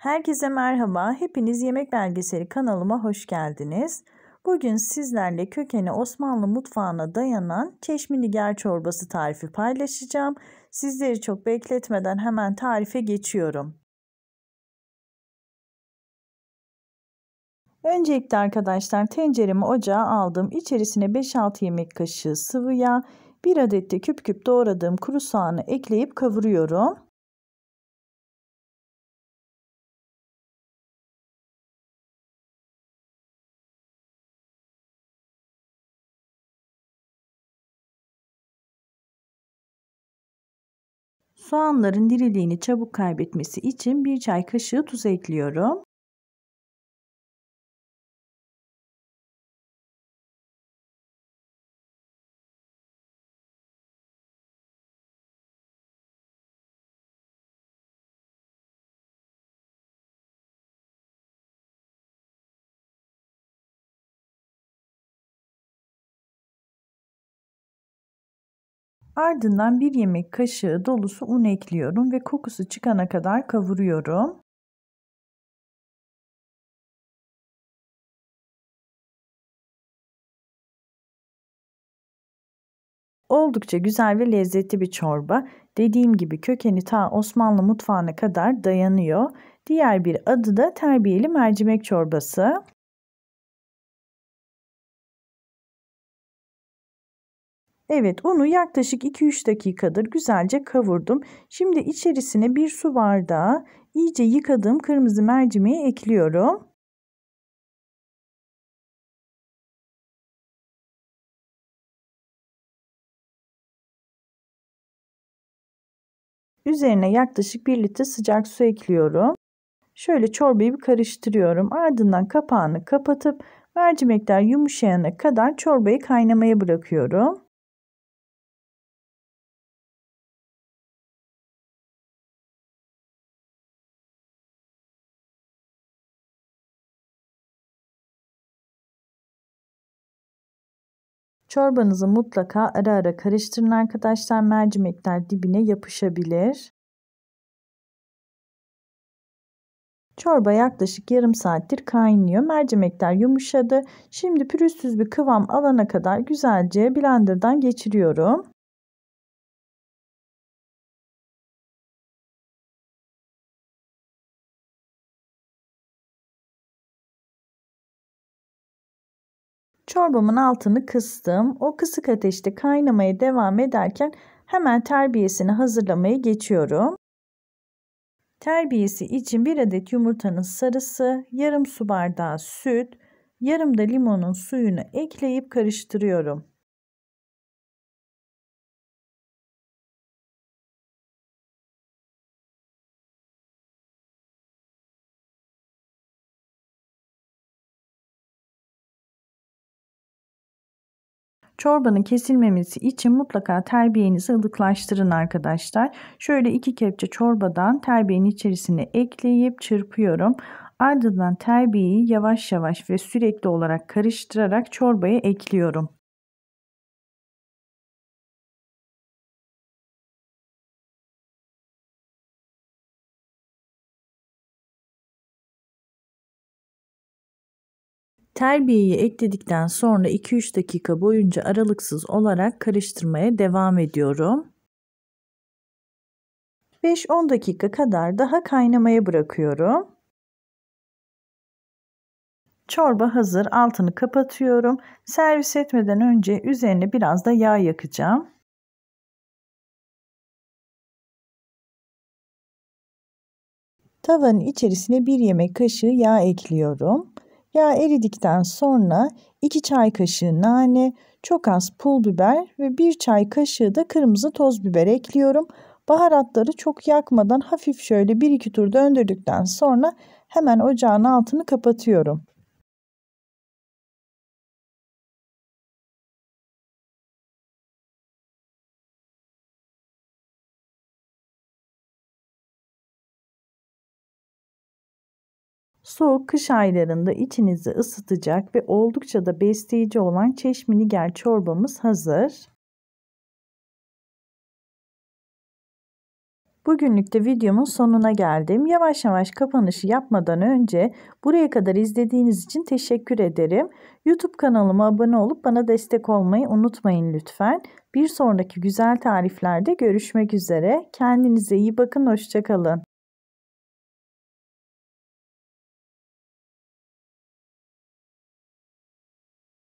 Herkese merhaba. Hepiniz Yemek Belgeseli kanalıma hoş geldiniz. Bugün sizlerle kökeni Osmanlı mutfağına dayanan çeşmi çorbası tarifi paylaşacağım. Sizleri çok bekletmeden hemen tarife geçiyorum. Öncelikle arkadaşlar tenceremi ocağa aldım. İçerisine 5-6 yemek kaşığı sıvı yağ, 1 adet de küp küp doğradığım kuru soğanı ekleyip kavuruyorum. Soğanların diriliğini çabuk kaybetmesi için bir çay kaşığı tuz ekliyorum. Ardından bir yemek kaşığı dolusu un ekliyorum ve kokusu çıkana kadar kavuruyorum. Oldukça güzel ve lezzetli bir çorba. Dediğim gibi kökeni ta Osmanlı mutfağına kadar dayanıyor. Diğer bir adı da terbiyeli mercimek çorbası. Evet unu yaklaşık 2-3 dakikadır güzelce kavurdum. Şimdi içerisine bir su bardağı iyice yıkadığım kırmızı mercimeği ekliyorum. Üzerine yaklaşık 1 litre sıcak su ekliyorum. Şöyle çorbayı bir karıştırıyorum. Ardından kapağını kapatıp mercimekler yumuşayana kadar çorbayı kaynamaya bırakıyorum. Çorbanızı mutlaka ara ara karıştırın arkadaşlar. Mercimekler dibine yapışabilir. Çorba yaklaşık yarım saattir kaynıyor. Mercimekler yumuşadı. Şimdi pürüzsüz bir kıvam alana kadar güzelce blenderdan geçiriyorum. Çorbamın altını kıstım. O kısık ateşte kaynamaya devam ederken hemen terbiyesini hazırlamaya geçiyorum. Terbiyesi için 1 adet yumurtanın sarısı, yarım su bardağı süt, yarım da limonun suyunu ekleyip karıştırıyorum. Çorbanın kesilmemesi için mutlaka terbiyenizi ılıklaştırın arkadaşlar. Şöyle iki kepçe çorbadan terbiyenin içerisine ekleyip çırpıyorum. Ardından terbiyeyi yavaş yavaş ve sürekli olarak karıştırarak çorbaya ekliyorum. Terbiyeyi ekledikten sonra 2-3 dakika boyunca aralıksız olarak karıştırmaya devam ediyorum. 5-10 dakika kadar daha kaynamaya bırakıyorum. Çorba hazır. Altını kapatıyorum. Servis etmeden önce üzerine biraz da yağ yakacağım. Tavanın içerisine 1 yemek kaşığı yağ ekliyorum. Yağ eridikten sonra 2 çay kaşığı nane, çok az pul biber ve 1 çay kaşığı da kırmızı toz biber ekliyorum. Baharatları çok yakmadan hafif şöyle 1-2 tur döndürdükten sonra hemen ocağın altını kapatıyorum. Soğuk kış aylarında içinizi ısıtacak ve oldukça da besleyici olan çeşminiger çorbamız hazır. Bugünlük de videomun sonuna geldim. Yavaş yavaş kapanışı yapmadan önce buraya kadar izlediğiniz için teşekkür ederim. YouTube kanalıma abone olup bana destek olmayı unutmayın lütfen. Bir sonraki güzel tariflerde görüşmek üzere. Kendinize iyi bakın, hoşçakalın.